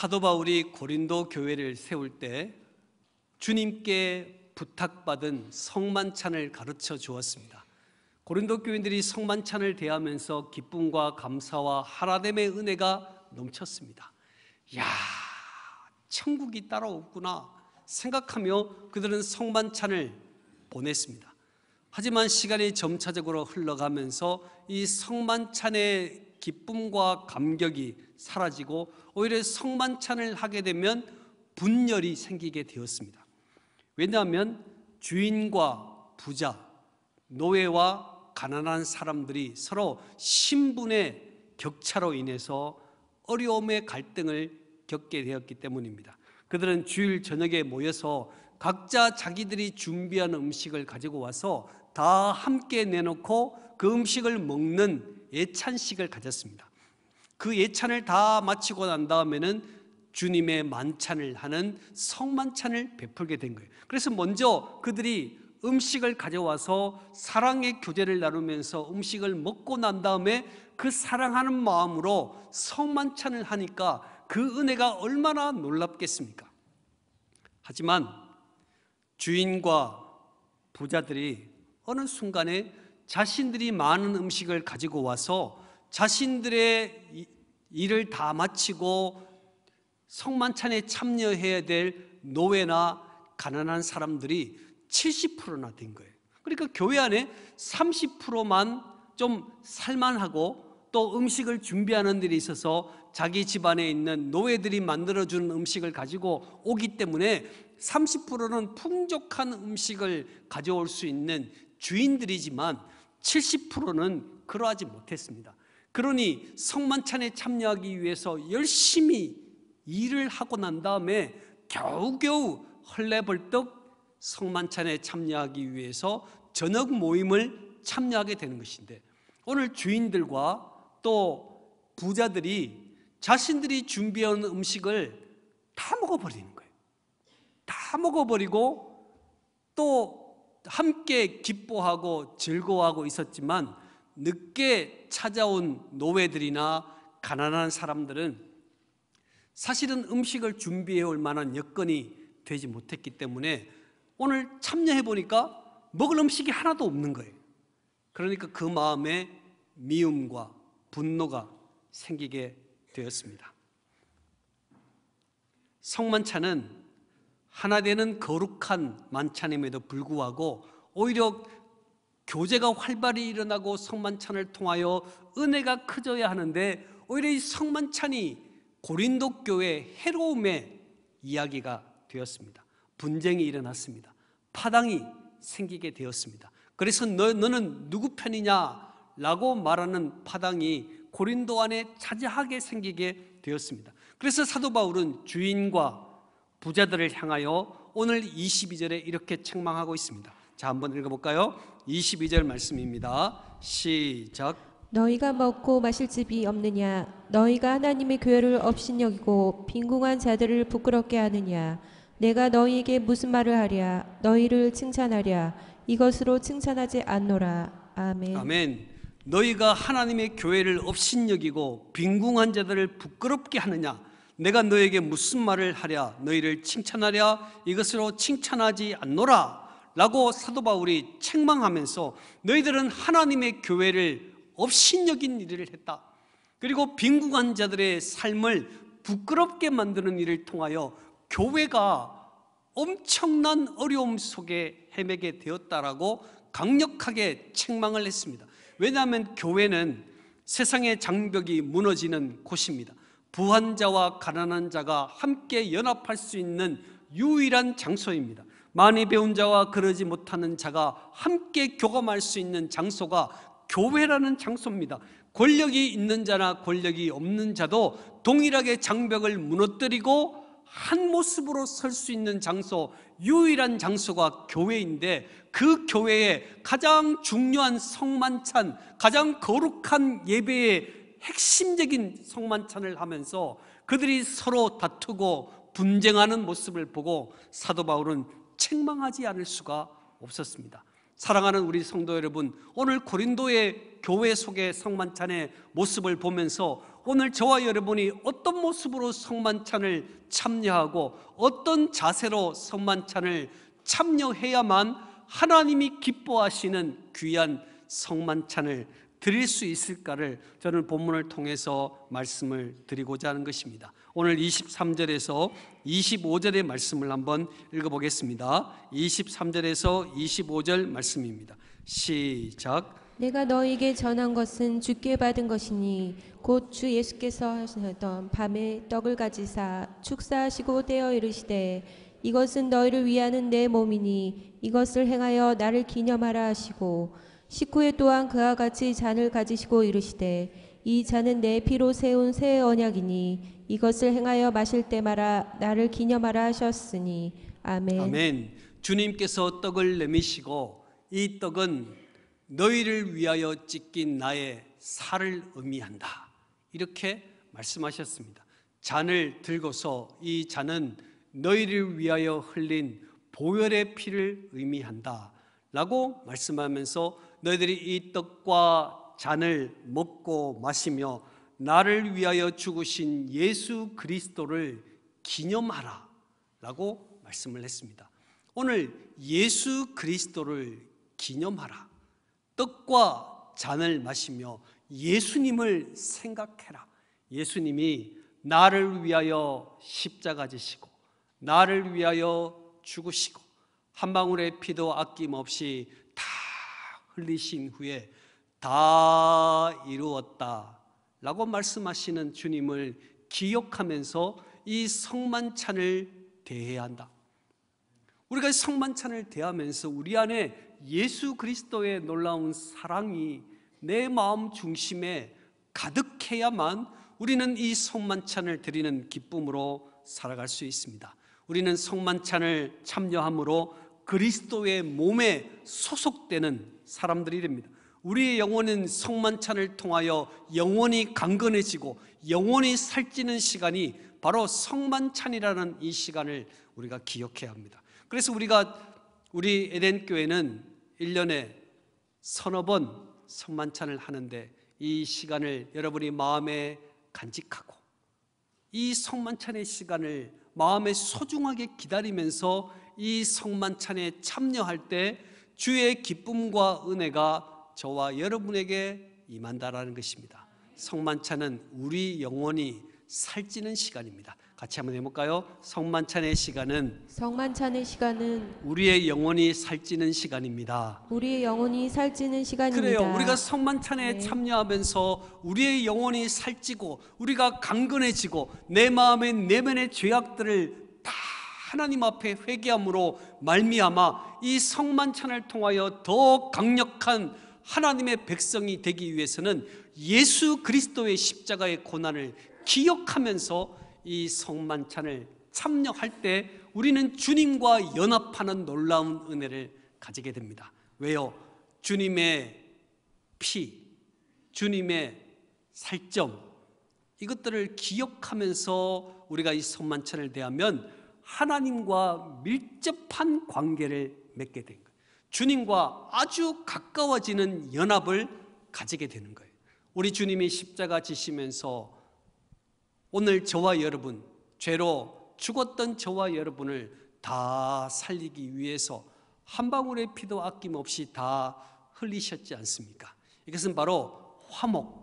사도 바울이 고린도 교회를 세울 때 주님께 부탁받은 성만찬을 가르쳐 주었습니다. 고린도 교인들이 성만찬을 대하면서 기쁨과 감사와 하나됨의 은혜가 넘쳤습니다. 야, 천국이 따로 없구나 생각하며 그들은 성만찬을 보냈습니다. 하지만 시간이 점차적으로 흘러가면서 이 성만찬의 기쁨과 감격이 사라지고 오히려 성만찬을 하게 되면 분열이 생기게 되었습니다. 왜냐하면 주인과 부자, 노예와 가난한 사람들이 서로 신분의 격차로 인해서 어려움의 갈등을 겪게 되었기 때문입니다. 그들은 주일 저녁에 모여서 각자 자기들이 준비한 음식을 가지고 와서 다 함께 내놓고 그 음식을 먹는 예찬식을 가졌습니다. 그 예찬을 다 마치고 난 다음에는 주님의 만찬을 하는 성만찬을 베풀게 된 거예요. 그래서 먼저 그들이 음식을 가져와서 사랑의 교제를 나누면서 음식을 먹고 난 다음에 그 사랑하는 마음으로 성만찬을 하니까 그 은혜가 얼마나 놀랍겠습니까? 하지만 주인과 부자들이 어느 순간에 자신들이 많은 음식을 가지고 와서 자신들의 일을 다 마치고 성만찬에 참여해야 될 노예나 가난한 사람들이 70%나 된 거예요. 그러니까 교회 안에 30%만 좀 살만하고 또 음식을 준비하는 일이 있어서 자기 집안에 있는 노예들이 만들어주는 음식을 가지고 오기 때문에 30%는 풍족한 음식을 가져올 수 있는 주인들이지만 70%는 그러하지 못했습니다. 그러니 성만찬에 참여하기 위해서 열심히 일을 하고 난 다음에 겨우겨우 헐레벌떡 성만찬에 참여하기 위해서 저녁 모임을 참여하게 되는 것인데 오늘 주인들과 또 부자들이 자신들이 준비한 음식을 다 먹어버리는 거예요. 다 먹어버리고 또 함께 기뻐하고 즐거워하고 있었지만 늦게 찾아온 노예들이나 가난한 사람들은 사실은 음식을 준비해 올 만한 여건이 되지 못했기 때문에 오늘 참여해 보니까 먹을 음식이 하나도 없는 거예요. 그러니까 그 마음에 미움과 분노가 생기게 되었습니다. 성만찬은 하나 되는 거룩한 만찬임에도 불구하고 오히려 교제가 활발히 일어나고 성만찬을 통하여 은혜가 커져야 하는데 오히려 이 성만찬이 고린도 교회 해로움의 이야기가 되었습니다. 분쟁이 일어났습니다. 파당이 생기게 되었습니다. 그래서 너, 너는 누구 편이냐? 라고 말하는 파당이 고린도 안에 자제하게 생기게 되었습니다. 그래서 사도 바울은 주인과 부자들을 향하여 오늘 22절에 이렇게 책망하고 있습니다. 자, 한번 읽어볼까요? 22절 말씀입니다. 시작. 너희가 먹고 마실 집이 없느냐? 너희가 하나님의 교회를 업신여기고 빈궁한 자들을 부끄럽게 하느냐? 내가 너희에게 무슨 말을 하랴? 너희를 칭찬하랴? 이것으로 칭찬하지 않노라. 아멘. 아멘. 너희가 하나님의 교회를 업신여기고 빈궁한 자들을 부끄럽게 하느냐? 내가 너에게 무슨 말을 하랴 너희를 칭찬하랴 이것으로 칭찬하지 않노라 라고 사도 바울이 책망하면서 너희들은 하나님의 교회를 업신여긴 일을 했다 그리고 빈궁한 자들의 삶을 부끄럽게 만드는 일을 통하여 교회가 엄청난 어려움 속에 헤매게 되었다라고 강력하게 책망을 했습니다 왜냐하면 교회는 세상의 장벽이 무너지는 곳입니다 부환자와 가난한 자가 함께 연합할 수 있는 유일한 장소입니다. 많이 배운 자와 그러지 못하는 자가 함께 교감할 수 있는 장소가 교회라는 장소입니다. 권력이 있는 자나 권력이 없는 자도 동일하게 장벽을 무너뜨리고 한 모습으로 설 수 있는 장소, 유일한 장소가 교회인데 그 교회에 가장 중요한 성만찬, 가장 거룩한 예배의 핵심적인 성만찬을 하면서 그들이 서로 다투고 분쟁하는 모습을 보고 사도 바울은 책망하지 않을 수가 없었습니다. 사랑하는 우리 성도 여러분, 오늘 고린도의 교회 속의 성만찬의 모습을 보면서 오늘 저와 여러분이 어떤 모습으로 성만찬을 참여하고 어떤 자세로 성만찬을 참여해야만 하나님이 기뻐하시는 귀한 성만찬을 드릴 수 있을까를 저는 본문을 통해서 말씀을 드리고자 하는 것입니다. 오늘 23절에서 25절의 말씀을 한번 읽어보겠습니다. 23절에서 25절 말씀입니다. 시작. 내가 너에게 전한 것은 주께 받은 것이니 곧 주 예수께서 하셨던 밤에 떡을 가지사 축사하시고 떼어 이르시되 이것은 너희를 위하는 내 몸이니 이것을 행하여 나를 기념하라 하시고 식후에 또한 그와 같이 잔을 가지시고 이르시되 이 잔은 내 피로 세운 새 언약이니 이것을 행하여 마실 때마다 나를 기념하라 하셨으니 아멘. 아멘. 주님께서 떡을 내미시고 이 떡은 너희를 위하여 찢긴 나의 살을 의미한다. 이렇게 말씀하셨습니다. 잔을 들고서 이 잔은 너희를 위하여 흘린 보혈의 피를 의미한다. 라고 말씀하면서 너희들이 이 떡과 잔을 먹고 마시며 나를 위하여 죽으신 예수 그리스도를 기념하라 라고 말씀을 했습니다. 오늘 예수 그리스도를 기념하라. 떡과 잔을 마시며 예수님을 생각해라. 예수님이 나를 위하여 십자가 지시고 나를 위하여 죽으시고 한 방울의 피도 아낌없이 흘리신 후에 다 이루었다. 라고 말씀하시는 주님을 기억하면서 이 성만찬을 대해야 한다. 우리가 성만찬을 대하면서 우리 안에 예수 그리스도의 놀라운 사랑이 내 마음 중심에 가득해야만 우리는 이 성만찬을 드리는 기쁨으로 살아갈 수 있습니다. 우리는 성만찬을 참여함으로 그리스도의 몸에 소속되는 사람들이 됩니다. 우리의 영혼은 성만찬을 통하여 영원히 강건해지고 영원히 살찌는 시간이 바로 성만찬이라는 이 시간을 우리가 기억해야 합니다. 그래서 우리가 우리 에덴 교회는 1년에 서너 번 성만찬을 하는데 이 시간을 여러분이 마음에 간직하고 이 성만찬의 시간을 마음에 소중하게 기다리면서 이 성만찬에 참여할 때 주의 기쁨과 은혜가 저와 여러분에게 임한다라는 것입니다. 성만찬은 우리 영혼이 살찌는 시간입니다. 같이 한번 해볼까요? 성만찬의 시간은 성만찬의 시간은 우리의 영혼이 살찌는 시간입니다. 우리의 영혼이 살찌는 시간입니다. 그래요. 우리가 성만찬에 네. 참여하면서 우리의 영혼이 살찌고 우리가 강건해지고 내 마음의 내면의 죄악들을 하나님 앞에 회개함으로 말미암아 이 성만찬을 통하여 더 강력한 하나님의 백성이 되기 위해서는 예수 그리스도의 십자가의 고난을 기억하면서 이 성만찬을 참여할 때 우리는 주님과 연합하는 놀라운 은혜를 가지게 됩니다. 왜요? 주님의 피, 주님의 살점 이것들을 기억하면서 우리가 이 성만찬을 대하면 하나님과 밀접한 관계를 맺게 된 거예요. 주님과 아주 가까워지는 연합을 가지게 되는 거예요. 우리 주님이 십자가 지시면서 오늘 저와 여러분, 죄로 죽었던 저와 여러분을 다 살리기 위해서 한 방울의 피도 아낌없이 다 흘리셨지 않습니까? 이것은 바로 화목,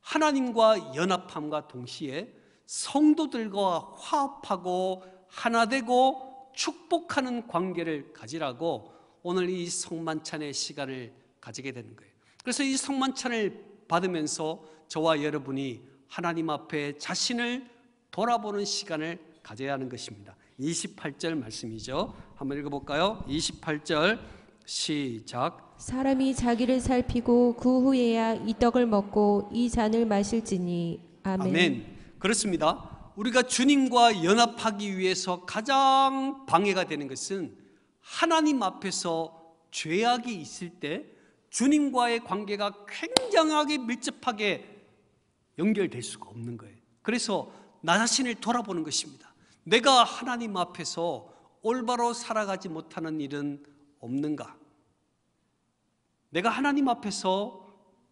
하나님과 연합함과 동시에 성도들과 화합하고 하나되고 축복하는 관계를 가지라고 오늘 이 성만찬의 시간을 가지게 되는 거예요. 그래서 이 성만찬을 받으면서 저와 여러분이 하나님 앞에 자신을 돌아보는 시간을 가져야 하는 것입니다. 28절 말씀이죠. 한번 읽어볼까요? 28절 시작. 사람이 자기를 살피고 그 후에야 이 떡을 먹고 이 잔을 마실지니 아멘. 아멘. 그렇습니다. 우리가 주님과 연합하기 위해서 가장 방해가 되는 것은 하나님 앞에서 죄악이 있을 때 주님과의 관계가 굉장하게 밀접하게 연결될 수가 없는 거예요. 그래서 나 자신을 돌아보는 것입니다. 내가 하나님 앞에서 올바로 살아가지 못하는 일은 없는가? 내가 하나님 앞에서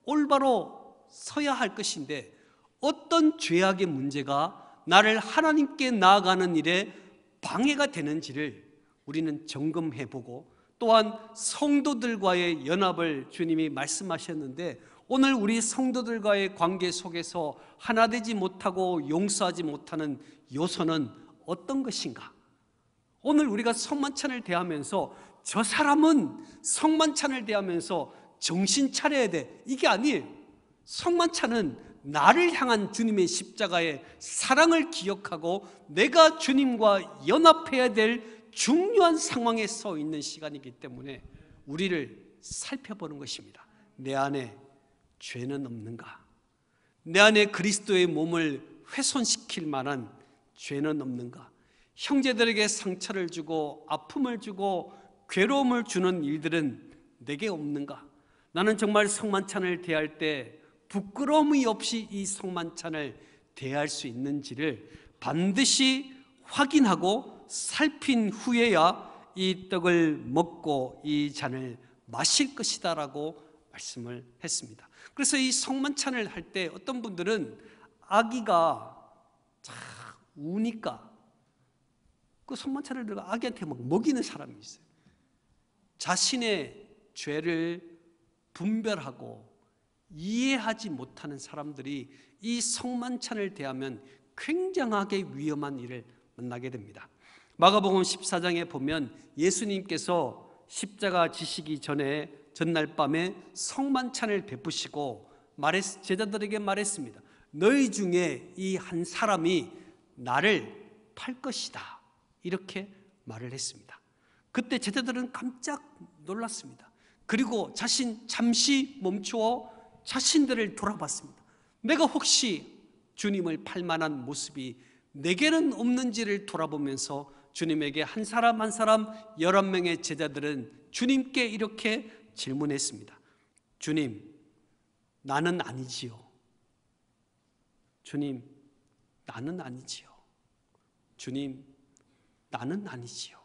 올바로 서야 할 것인데 어떤 죄악의 문제가 나를 하나님께 나아가는 일에 방해가 되는지를 우리는 점검해 보고 또한 성도들과의 연합을 주님이 말씀하셨는데 오늘 우리 성도들과의 관계 속에서 하나 되지 못하고 용서하지 못하는 요소는 어떤 것인가? 오늘 우리가 성만찬을 대하면서 저 사람은 성만찬을 대하면서 정신 차려야 돼. 이게 아니에요. 성만찬은 나를 향한 주님의 십자가의 사랑을 기억하고 내가 주님과 연합해야 될 중요한 상황에 서 있는 시간이기 때문에 우리를 살펴보는 것입니다. 내 안에 죄는 없는가? 내 안에 그리스도의 몸을 훼손시킬 만한 죄는 없는가? 형제들에게 상처를 주고 아픔을 주고 괴로움을 주는 일들은 내게 없는가? 나는 정말 성만찬을 대할 때 부끄러움이 없이 이 성만찬을 대할 수 있는지를 반드시 확인하고 살핀 후에야 이 떡을 먹고 이 잔을 마실 것이다라고 말씀을 했습니다. 그래서 이 성만찬을 할 때 어떤 분들은 아기가 참 우니까 그 성만찬을 들어가 아기한테 막 먹이는 사람이 있어요. 자신의 죄를 분별하고 이해하지 못하는 사람들이 이 성만찬을 대하면 굉장하게 위험한 일을 만나게 됩니다. 마가복음 14장에 보면 예수님께서 십자가 지시기 전에 전날 밤에 성만찬을 베푸시고 말했, 제자들에게 말했습니다. 너희 중에 이 한 사람이 나를 팔 것이다. 이렇게 말을 했습니다. 그때 제자들은 깜짝 놀랐습니다. 그리고 자신 잠시 멈추어 자신들을 돌아봤습니다. 내가 혹시 주님을 팔 만한 모습이 내게는 없는지를 돌아보면서 주님에게 한 사람 한 사람 열한 명의 제자들은 주님께 이렇게 질문했습니다. 주님, 나는 아니지요. 주님, 나는 아니지요. 주님, 나는 아니지요.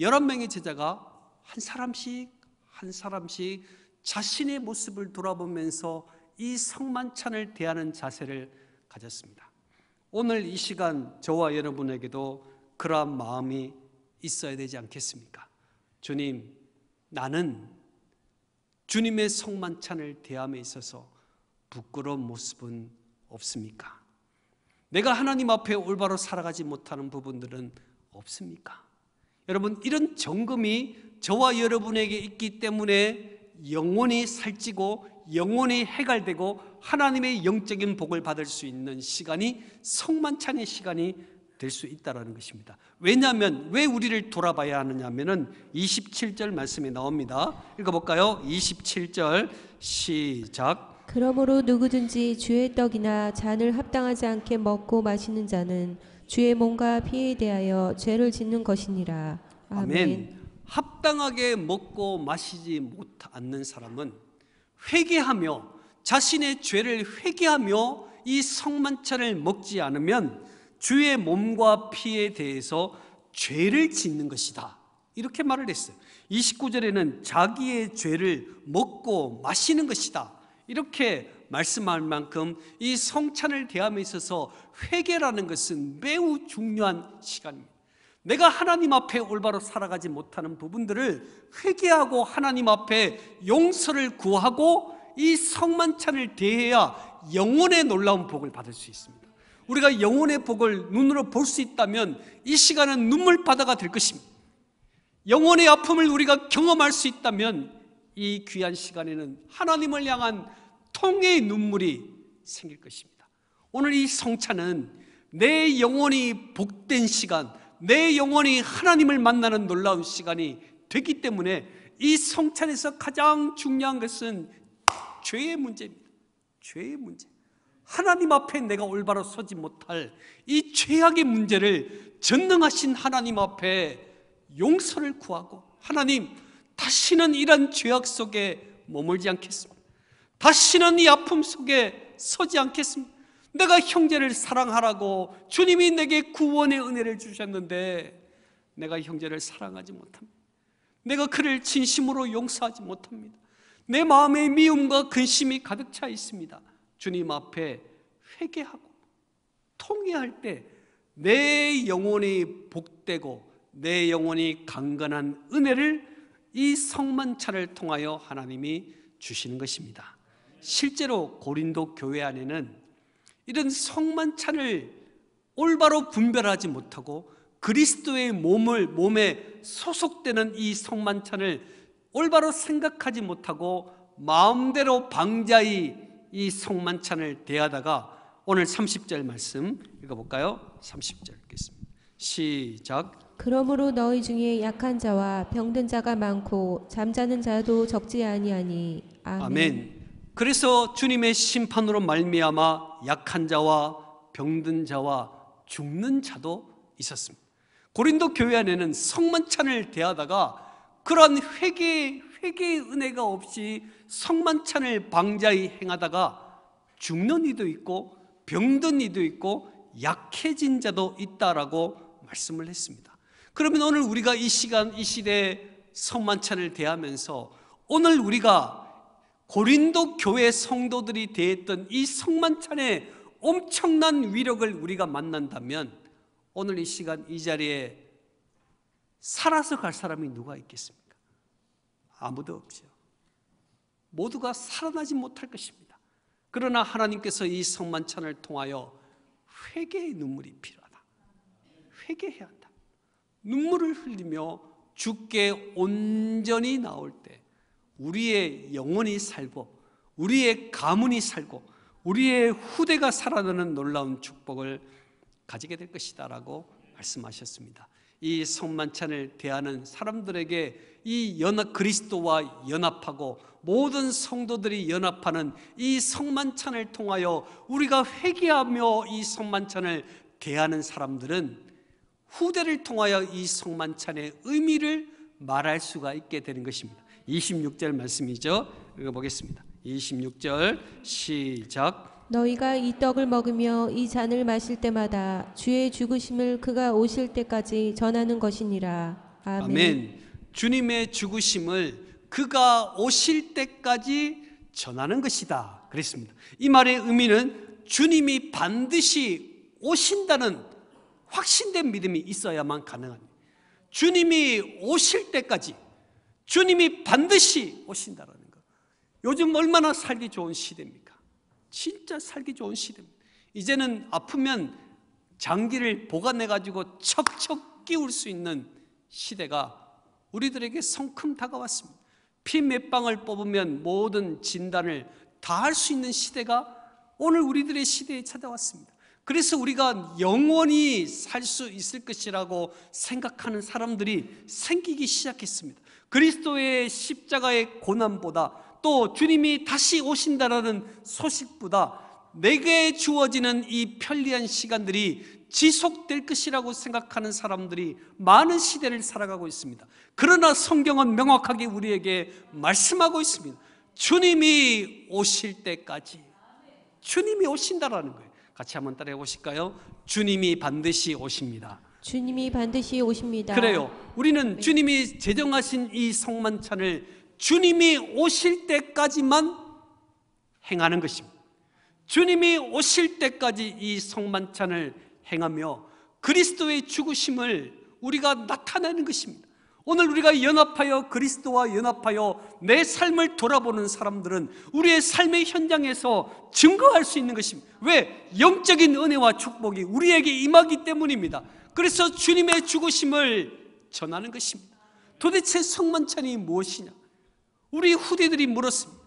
열한 명의 제자가 한 사람씩 한 사람씩 자신의 모습을 돌아보면서 이 성만찬을 대하는 자세를 가졌습니다. 오늘 이 시간 저와 여러분에게도 그러한 마음이 있어야 되지 않겠습니까? 주님, 나는 주님의 성만찬을 대함에 있어서 부끄러운 모습은 없습니까? 내가 하나님 앞에 올바로 살아가지 못하는 부분들은 없습니까? 여러분, 이런 점검이 저와 여러분에게 있기 때문에 영혼이 살찌고 영혼이 해갈되고 하나님의 영적인 복을 받을 수 있는 시간이 성만찬의 시간이 될 수 있다는 것입니다 왜냐하면 왜 우리를 돌아봐야 하느냐 하면 27절 말씀이 나옵니다 읽어볼까요? 27절 시작 그러므로 누구든지 주의 떡이나 잔을 합당하지 않게 먹고 마시는 자는 주의 몸과 피에 대하여 죄를 짓는 것이니라 아멘. 아멘. 합당하게 먹고 마시지 못 않는 사람은 회개하며 자신의 죄를 회개하며 이 성만찬을 먹지 않으면 주의 몸과 피에 대해서 죄를 짓는 것이다. 이렇게 말을 했어요. 29절에는 자기의 죄를 먹고 마시는 것이다. 이렇게 말씀할 만큼 이 성찬을 대함에 있어서 회개라는 것은 매우 중요한 시간입니다. 내가 하나님 앞에 올바로 살아가지 못하는 부분들을 회개하고 하나님 앞에 용서를 구하고 이 성만찬을 대해야 영혼의 놀라운 복을 받을 수 있습니다. 우리가 영혼의 복을 눈으로 볼 수 있다면 이 시간은 눈물바다가 될 것입니다. 영혼의 아픔을 우리가 경험할 수 있다면 이 귀한 시간에는 하나님을 향한 통의 눈물이 생길 것입니다. 오늘 이 성찬은 내 영혼이 복된 시간, 내 영혼이 하나님을 만나는 놀라운 시간이 되기 때문에 이 성찬에서 가장 중요한 것은 죄의 문제입니다. 죄의 문제. 하나님 앞에 내가 올바로 서지 못할 이 죄악의 문제를 전능하신 하나님 앞에 용서를 구하고 하나님 다시는 이런 죄악 속에 머물지 않겠습니다. 다시는 이 아픔 속에 서지 않겠습니다. 내가 형제를 사랑하라고 주님이 내게 구원의 은혜를 주셨는데 내가 형제를 사랑하지 못합니다. 내가 그를 진심으로 용서하지 못합니다. 내 마음에 미움과 근심이 가득 차 있습니다. 주님 앞에 회개하고 통회할 때 내 영혼이 복되고 내 영혼이 강건한 은혜를 이 성만찬을 통하여 하나님이 주시는 것입니다. 실제로 고린도 교회 안에는 이런 성만찬을 올바로 분별하지 못하고 그리스도의 몸을 몸에 소속되는 이 성만찬을 올바로 생각하지 못하고 마음대로 방자히 이 성만찬을 대하다가 오늘 30절 말씀 읽어볼까요? 30절 읽겠습니다. 시작. 그러므로 너희 중에 약한 자와 병든 자가 많고 잠자는 자도 적지 아니하니 아멘. 아멘. 그래서 주님의 심판으로 말미암아 약한 자와 병든 자와 죽는 자도 있었습니다. 고린도 교회 안에는 성만찬을 대하다가 그런 회개 회개 은혜가 없이 성만찬을 방자히 행하다가 죽는 이도 있고 병든 이도 있고 약해진 자도 있다라고 말씀을 했습니다. 그러면 오늘 우리가 이 시간 이 시대에 성만찬을 대하면서 오늘 우리가 고린도 교회 성도들이 대했던 이 성만찬의 엄청난 위력을 우리가 만난다면 오늘 이 시간 이 자리에 살아서 갈 사람이 누가 있겠습니까? 아무도 없죠. 모두가 살아나지 못할 것입니다. 그러나 하나님께서 이 성만찬을 통하여 회개의 눈물이 필요하다. 회개해야 한다. 눈물을 흘리며 죽게 온전히 나올 때 우리의 영혼이 살고 우리의 가문이 살고 우리의 후대가 살아나는 놀라운 축복을 가지게 될 것이다라고 말씀하셨습니다. 이 성만찬을 대하는 사람들에게 이 연합 그리스도와 연합하고 모든 성도들이 연합하는 이 성만찬을 통하여 우리가 회개하며 이 성만찬을 대하는 사람들은 후대를 통하여 이 성만찬의 의미를 말할 수가 있게 되는 것입니다. 26절 말씀이죠. 읽어보겠습니다. 26절 시작. 너희가 이 떡을 먹으며 이 잔을 마실 때마다 주의 죽으심을 그가 오실 때까지 전하는 것이니라. 아멘. 아멘. 주님의 죽으심을 그가 오실 때까지 전하는 것이다. 그랬습니다. 이 말의 의미는 주님이 반드시 오신다는 확신된 믿음이 있어야만 가능합니다. 주님이 오실 때까지 주님이 반드시 오신다라는 거. 요즘 얼마나 살기 좋은 시대입니까? 진짜 살기 좋은 시대입니다. 이제는 아프면 장기를 보관해 가지고 첩첩 끼울 수 있는 시대가 우리들에게 성큼 다가왔습니다. 피 몇 방울 뽑으면 모든 진단을 다 할 수 있는 시대가 오늘 우리들의 시대에 찾아왔습니다. 그래서 우리가 영원히 살 수 있을 것이라고 생각하는 사람들이 생기기 시작했습니다. 그리스도의 십자가의 고난보다 또 주님이 다시 오신다라는 소식보다 내게 주어지는 이 편리한 시간들이 지속될 것이라고 생각하는 사람들이 많은 시대를 살아가고 있습니다. 그러나 성경은 명확하게 우리에게 말씀하고 있습니다. 주님이 오실 때까지 주님이 오신다라는 거예요. 같이 한번 따라해 보실까요? 주님이 반드시 오십니다. 주님이 반드시 오십니다. 그래요. 우리는 네. 주님이 제정하신 이 성만찬을 주님이 오실 때까지만 행하는 것입니다. 주님이 오실 때까지 이 성만찬을 행하며 그리스도의 죽으심을 우리가 나타내는 것입니다. 오늘 우리가 연합하여 그리스도와 연합하여 내 삶을 돌아보는 사람들은 우리의 삶의 현장에서 증거할 수 있는 것입니다. 왜? 영적인 은혜와 축복이 우리에게 임하기 때문입니다. 그래서 주님의 죽으심을 전하는 것입니다. 도대체 성만찬이 무엇이냐? 우리 후대들이 물었습니다.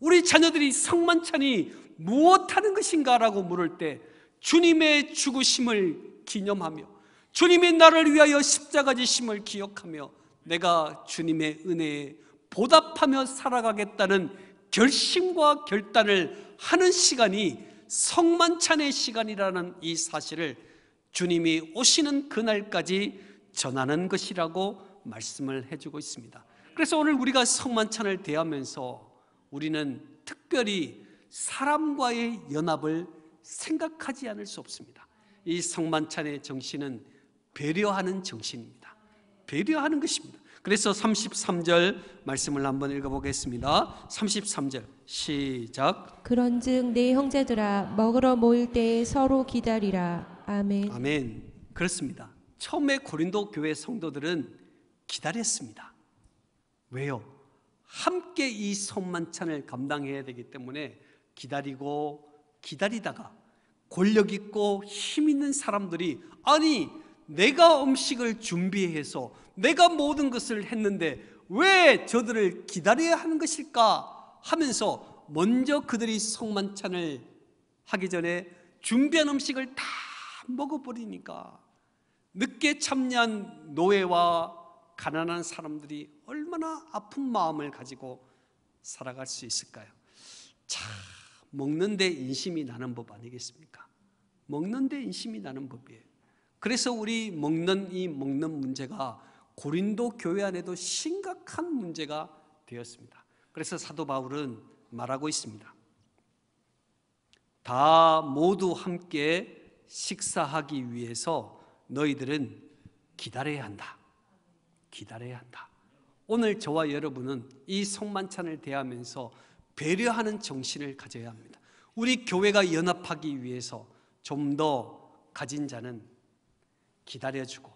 우리 자녀들이 성만찬이 무엇하는 것인가라고 물을 때 주님의 죽으심을 기념하며 주님이 나를 위하여 십자가 지심을 기억하며 내가 주님의 은혜에 보답하며 살아가겠다는 결심과 결단을 하는 시간이 성만찬의 시간이라는 이 사실을 주님이 오시는 그날까지 전하는 것이라고 말씀을 해주고 있습니다. 그래서 오늘 우리가 성만찬을 대하면서 우리는 특별히 사람과의 연합을 생각하지 않을 수 없습니다. 이 성만찬의 정신은 배려하는 정신입니다. 배려하는 것입니다. 그래서 33절 말씀을 한번 읽어보겠습니다. 33절 시작. 그런즉 내 형제들아 먹으러 모일 때 서로 기다리라. 아멘. 아멘. 그렇습니다. 처음에 고린도 교회 성도들은 기다렸습니다. 왜요? 함께 이 성만찬을 감당해야 되기 때문에 기다리고 기다리다가 권력 있고 힘 있는 사람들이 아니 내가 음식을 준비해서 내가 모든 것을 했는데 왜 저들을 기다려야 하는 것일까 하면서 먼저 그들이 성만찬을 하기 전에 준비한 음식을 다 먹어버리니까 늦게 참여한 노예와 가난한 사람들이 얼마나 아픈 마음을 가지고 살아갈 수 있을까요? 참 먹는데 인심이 나는 법 아니겠습니까? 먹는데 인심이 나는 법이에요. 그래서 우리 먹는 이 먹는 문제가 고린도 교회 안에도 심각한 문제가 되었습니다. 그래서 사도 바울은 말하고 있습니다. 다 모두 함께 식사하기 위해서 너희들은 기다려야 한다. 기다려야 한다. 오늘 저와 여러분은 이 성만찬을 대하면서 배려하는 정신을 가져야 합니다. 우리 교회가 연합하기 위해서 좀 더 가진 자는 기다려주고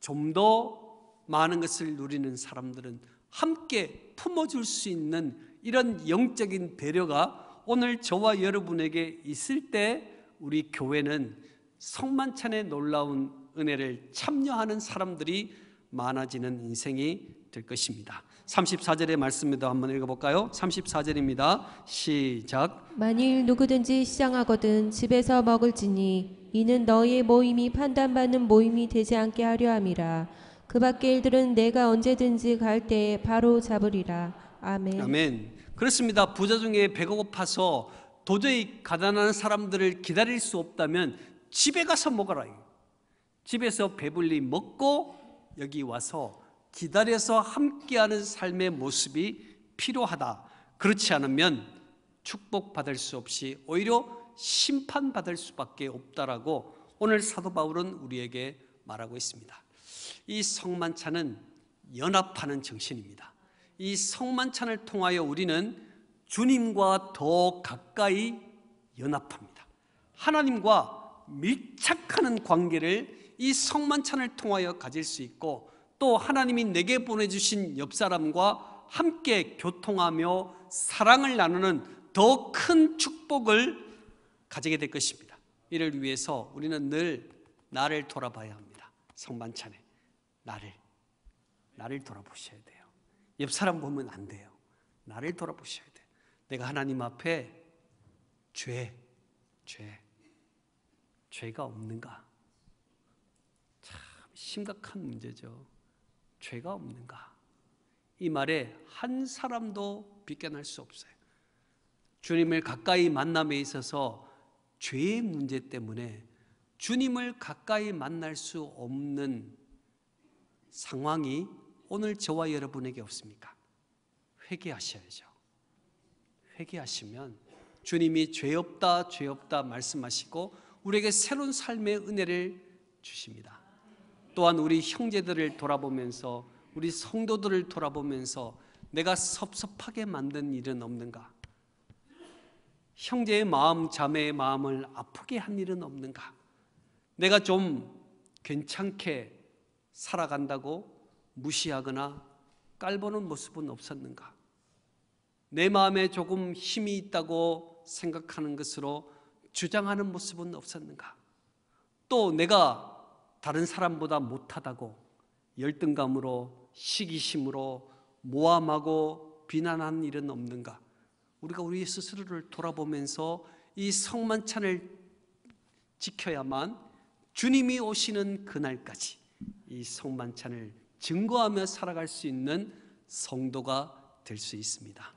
좀 더 많은 것을 누리는 사람들은 함께 품어줄 수 있는 이런 영적인 배려가 오늘 저와 여러분에게 있을 때 우리 교회는 성만찬의 놀라운 은혜를 참여하는 사람들이 많아지는 인생이 될 것입니다. 34절의 말씀입니다. 한번 읽어볼까요? 34절입니다. 시작. 만일 누구든지 시장하거든 집에서 먹을지니 이는 너희의 모임이 판단받는 모임이 되지 않게 하려 함이라. 그 밖의 일들은 내가 언제든지 갈 때에 바로 잡으리라. 아멘. 아멘. 그렇습니다. 부자 중에 배가 고파서 도저히 가난한 사람들을 기다릴 수 없다면 집에 가서 먹어라. 집에서 배불리 먹고 여기 와서 기다려서 함께하는 삶의 모습이 필요하다. 그렇지 않으면 축복받을 수 없이 오히려 심판받을 수밖에 없다라고 오늘 사도 바울은 우리에게 말하고 있습니다. 이 성만찬은 연합하는 정신입니다. 이 성만찬을 통하여 우리는 주님과 더 가까이 연합합니다. 하나님과 밀착하는 관계를 이 성만찬을 통하여 가질 수 있고 또 하나님이 내게 보내주신 옆 사람과 함께 교통하며 사랑을 나누는 더 큰 축복을 가지게 될 것입니다. 이를 위해서 우리는 늘 나를 돌아봐야 합니다. 성만찬에 나를 나를 돌아보셔야 돼요. 옆 사람 보면 안 돼요. 나를 돌아보셔야 돼요. 내가 하나님 앞에 죄, 죄, 죄가 없는가? 참 심각한 문제죠. 죄가 없는가? 이 말에 한 사람도 비껴날 수 없어요. 주님을 가까이 만남에 있어서 죄의 문제 때문에 주님을 가까이 만날 수 없는 상황이 오늘 저와 여러분에게 없습니까? 회개하셔야죠. 회개하시면 주님이 죄 없다 죄 없다 말씀하시고 우리에게 새로운 삶의 은혜를 주십니다. 또한 우리 형제들을 돌아보면서 우리 성도들을 돌아보면서 내가 섭섭하게 만든 일은 없는가? 형제의 마음, 자매의 마음을 아프게 한 일은 없는가? 내가 좀 괜찮게 살아간다고 무시하거나 깔보는 모습은 없었는가? 내 마음에 조금 힘이 있다고 생각하는 것으로 주장하는 모습은 없었는가? 또 내가 다른 사람보다 못하다고 열등감으로 시기심으로 모함하고 비난한 일은 없는가? 우리가 우리 스스로를 돌아보면서 이 성만찬을 지켜야만 주님이 오시는 그날까지 이 성만찬을 증거하며 살아갈 수 있는 성도가 될 수 있습니다.